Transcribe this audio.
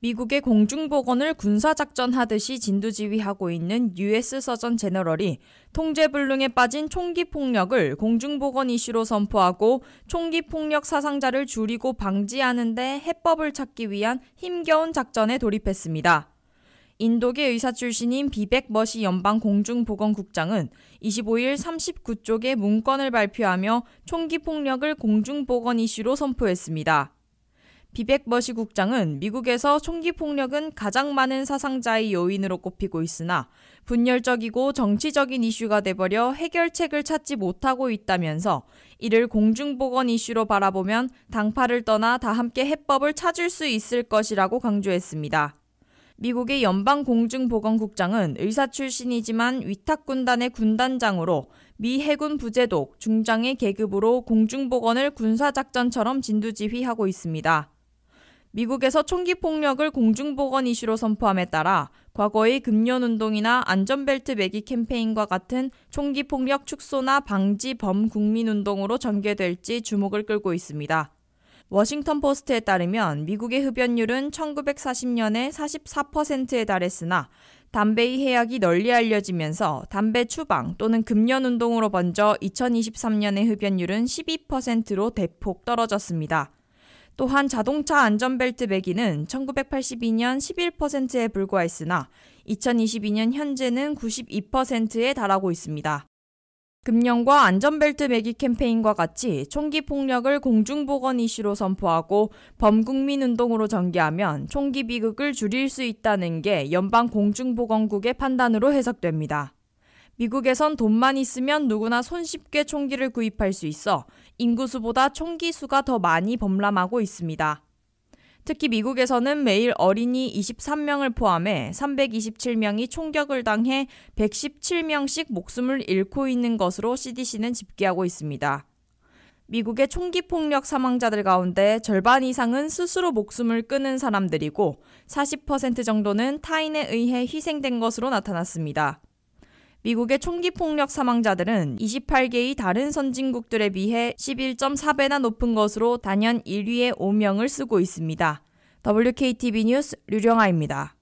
미국의 공중보건을 군사작전 하듯이 진두지휘하고 있는 US 서전 제너럴이 통제불능에 빠진 총기폭력을 공중보건 이슈로 선포하고 총기폭력 사상자를 줄이고 방지하는데 해법을 찾기 위한 힘겨운 작전에 돌입했습니다. 인도계 의사 출신인 비백 머시 연방 공중보건국장은 25일 39쪽의 문건을 발표하며 총기 폭력을 공중보건 이슈로 선포했습니다. 비백 버시 국장은 미국에서 총기 폭력은 가장 많은 사상자의 요인으로 꼽히고 있으나 분열적이고 정치적인 이슈가 돼버려 해결책을 찾지 못하고 있다면서 이를 공중보건 이슈로 바라보면 당파를 떠나 다 함께 해법을 찾을 수 있을 것이라고 강조했습니다. 미국의 연방 공중보건국장은 의사 출신이지만 위탁군단의 군단장으로 미 해군 부제독 중장의 계급으로 공중보건을 군사작전처럼 진두지휘하고 있습니다. 미국에서 총기 폭력을 공중보건 이슈로 선포함에 따라 과거의 금년운동이나 안전벨트 매기 캠페인과 같은 총기 폭력 축소나 방지 범국민운동으로 전개될지 주목을 끌고 있습니다. 워싱턴 포스트에 따르면 미국의 흡연율은 1940년에 44%에 달했으나 담배의 해약이 널리 알려지면서 담배 추방 또는 금연 운동으로 번져 2023년의 흡연율은 12%로 대폭 떨어졌습니다. 또한 자동차 안전벨트 매기는 1982년 11%에 불과했으나 2022년 현재는 92%에 달하고 있습니다. 금년과 안전벨트 매기 캠페인과 같이 총기 폭력을 공중보건 이슈로 선포하고 범국민 운동으로 전개하면 총기 비극을 줄일 수 있다는 게 연방 공중보건국의 판단으로 해석됩니다. 미국에선 돈만 있으면 누구나 손쉽게 총기를 구입할 수 있어 인구수보다 총기 수가 더 많이 범람하고 있습니다. 특히 미국에서는 매일 어린이 23명을 포함해 327명이 총격을 당해 117명씩 목숨을 잃고 있는 것으로 CDC는 집계하고 있습니다. 미국의 총기 폭력 사망자들 가운데 절반 이상은 스스로 목숨을 끊은 사람들이고 40% 정도는 타인에 의해 희생된 것으로 나타났습니다. 미국의 총기 폭력 사망자들은 28개의 다른 선진국들에 비해 11.4배나 높은 것으로 단연 1위의 오명을 쓰고 있습니다. WKTV 뉴스 류령아입니다.